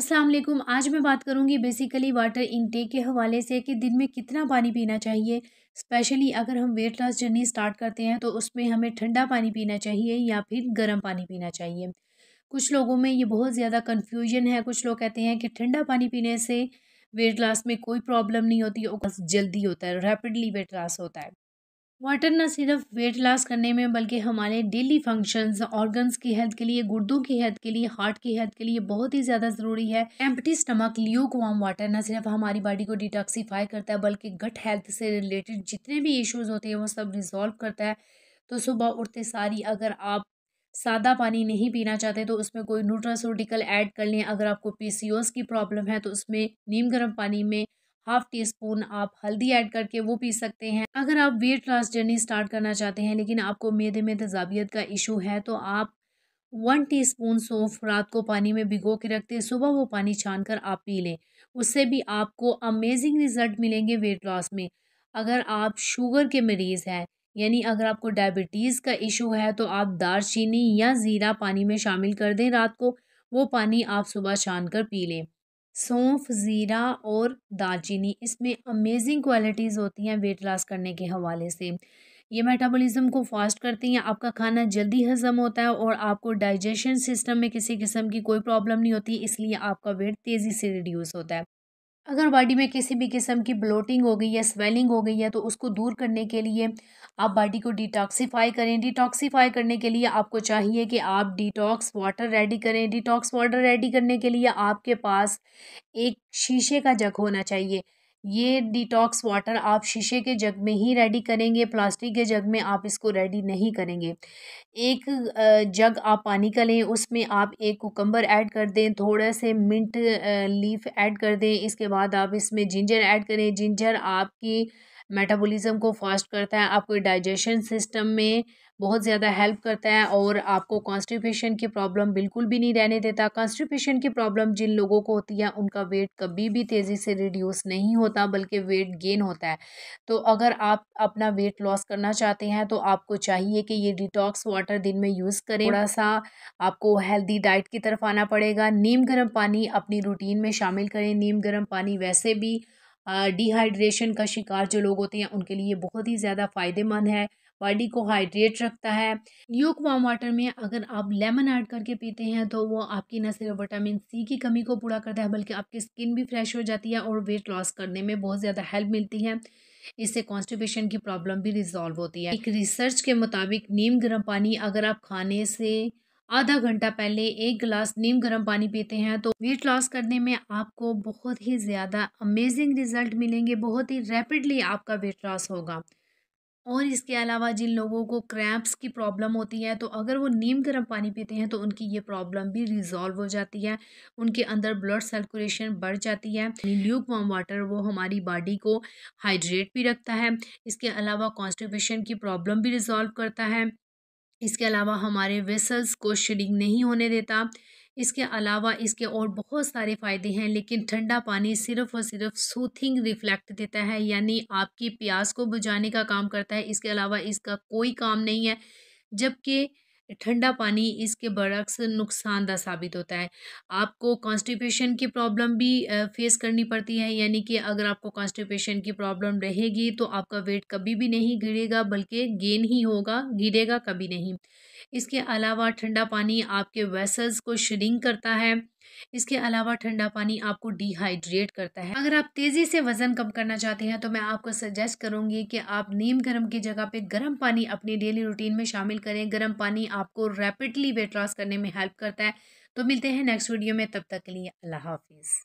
असलम आज मैं बात करूंगी बेसिकली वाटर इनटेक के हवाले से कि दिन में कितना पानी पीना चाहिए स्पेशली अगर हम वेट लॉस जर्नी स्टार्ट करते हैं तो उसमें हमें ठंडा पानी पीना चाहिए या फिर गर्म पानी पीना चाहिए कुछ लोगों में ये बहुत ज़्यादा कन्फ्यूजन है कुछ लोग कहते हैं कि ठंडा पानी पीने से वेट लॉस में कोई प्रॉब्लम नहीं होती और जल्दी होता है रैपिडली वेट लॉस होता है वाटर ना सिर्फ वेट लॉस करने में बल्कि हमारे डेली फंक्शंस ऑर्गन्स की हेल्थ के लिए गुर्दों की हेल्थ के लिए हार्ट की हेल्थ के लिए बहुत ही ज़्यादा ज़रूरी है empty stomach lukewarm water ना सिर्फ हमारी बॉडी को डिटॉक्सीफाई करता है बल्कि गट हेल्थ से रिलेटेड जितने भी इश्यूज़ होते हैं वो सब रिजॉल्व करता है तो सुबह उठते सारी अगर आप सादा पानी नहीं पीना चाहते तो उसमें कोई न्यूट्रासूटिकल ऐड कर लें अगर आपको पी की प्रॉब्लम है तो उसमें नीम गर्म पानी में हाफ टी स्पून आप हल्दी ऐड करके वो पी सकते हैं अगर आप वेट लॉस जर्नी स्टार्ट करना चाहते हैं लेकिन आपको मेदे में तजाबियत का इशू है तो आप वन टीस्पून सौंफ रात को पानी में भिगो के रखते हैं सुबह वो पानी छान कर आप पी लें उससे भी आपको अमेजिंग रिजल्ट मिलेंगे वेट लॉस में अगर आप शुगर के मरीज़ हैं यानी अगर आपको डायबिटीज़ का इशू है तो आप दारचीनी या ज़ीरा पानी में शामिल कर दें रात को वो पानी आप सुबह छान कर पी लें सौंफ ज़ीरा और दालचीनी इसमें अमेजिंग क्वालिटीज़ होती हैं वेट लॉस करने के हवाले से ये मेटाबॉलिज्म को फास्ट करती हैं आपका खाना जल्दी हजम होता है और आपको डाइजेशन सिस्टम में किसी किस्म की कोई प्रॉब्लम नहीं होती इसलिए आपका वेट तेज़ी से रिड्यूस होता है अगर बॉडी में किसी भी किस्म की ब्लोटिंग हो गई या स्वेलिंग हो गई है तो उसको दूर करने के लिए आप बॉडी को डिटॉक्सीफाई करें डिटॉक्सीफाई करने के लिए आपको चाहिए कि आप डिटॉक्स वाटर रेडी करें डिटॉक्स वाटर रेडी करने के लिए आपके पास एक शीशे का जग होना चाहिए ये डिटॉक्स वाटर आप शीशे के जग में ही रेडी करेंगे प्लास्टिक के जग में आप इसको रेडी नहीं करेंगे एक जग आप पानी का लें उसमें आप एक कुकम्बर ऐड कर दें थोड़ा से मिंट लीफ ऐड कर दें इसके बाद आप इसमें जिंजर ऐड करें जिंजर आपकी मेटाबॉलिज्म को फास्ट करता है आपको डाइजेशन सिस्टम में बहुत ज़्यादा हेल्प करता है और आपको कॉन्स्टिपेशन की प्रॉब्लम बिल्कुल भी नहीं रहने देता कॉन्स्टिपेशन की प्रॉब्लम जिन लोगों को होती है उनका वेट कभी भी तेज़ी से रिड्यूस नहीं होता बल्कि वेट गेन होता है तो अगर आप अपना वेट लॉस करना चाहते हैं तो आपको चाहिए कि ये डिटॉक्स वाटर दिन में यूज़ करें थोड़ा सा आपको हेल्दी डाइट की तरफ आना पड़ेगा नीम गर्म पानी अपनी रूटीन में शामिल करें नीम गर्म पानी वैसे भी डिहाइड्रेशन का शिकार जो लोग होते हैं उनके लिए बहुत ही ज़्यादा फ़ायदेमंद है बॉडी को हाइड्रेट रखता है न्यूक वाम वाटर में अगर आप लेमन ऐड करके पीते हैं तो वो आपकी न सिर्फ विटामिन सी की कमी को पूरा करता है बल्कि आपकी स्किन भी फ्रेश हो जाती है और वेट लॉस करने में बहुत ज़्यादा हेल्प मिलती है इससे कॉन्स्टिपेशन की प्रॉब्लम भी रिजॉल्व होती है एक रिसर्च के मुताबिक नीम गर्म पानी अगर आप खाने से आधा घंटा पहले एक गिलास नीम गर्म पानी पीते हैं तो वेट लॉस करने में आपको बहुत ही ज़्यादा अमेजिंग रिजल्ट मिलेंगे बहुत ही रैपिडली आपका वेट लॉस होगा और इसके अलावा जिन लोगों को क्रैम्प्स की प्रॉब्लम होती है तो अगर वो नीम गर्म पानी पीते हैं तो उनकी ये प्रॉब्लम भी रिजॉल्व हो जाती है उनके अंदर ब्लड सर्कुलेशन बढ़ जाती है ल्यूक वाम वाटर वो हमारी बॉडी को हाइड्रेट भी रखता है इसके अलावा कॉन्स्टिपेशन की प्रॉब्लम भी रिजॉल्व करता है इसके अलावा हमारे वेसल्स को शेडिंग नहीं होने देता इसके अलावा इसके और बहुत सारे फ़ायदे हैं लेकिन ठंडा पानी सिर्फ़ और सिर्फ सूथिंग रिफ्लेक्ट देता है यानी आपकी प्यास को बुझाने का काम करता है इसके अलावा इसका कोई काम नहीं है जबकि ठंडा पानी इसके बरक्स नुकसानदा साबित होता है आपको कॉन्स्टिपेशन की प्रॉब्लम भी फेस करनी पड़ती है यानी कि अगर आपको कॉन्स्टिपेशन की प्रॉब्लम रहेगी तो आपका वेट कभी भी नहीं गिरेगा बल्कि गेन ही होगा गिरेगा कभी नहीं इसके अलावा ठंडा पानी आपके वेसल्स को श्रिंक करता है इसके अलावा ठंडा पानी आपको डिहाइड्रेट करता है अगर आप तेज़ी से वज़न कम करना चाहते हैं तो मैं आपको सजेस्ट करूँगी कि आप नीम गर्म की जगह पे गर्म पानी अपनी डेली रूटीन में शामिल करें गर्म पानी आपको रैपिडली वेट लॉस करने में हेल्प करता है तो मिलते हैं नेक्स्ट वीडियो में तब तक के लिए अल्लाह हाफिज़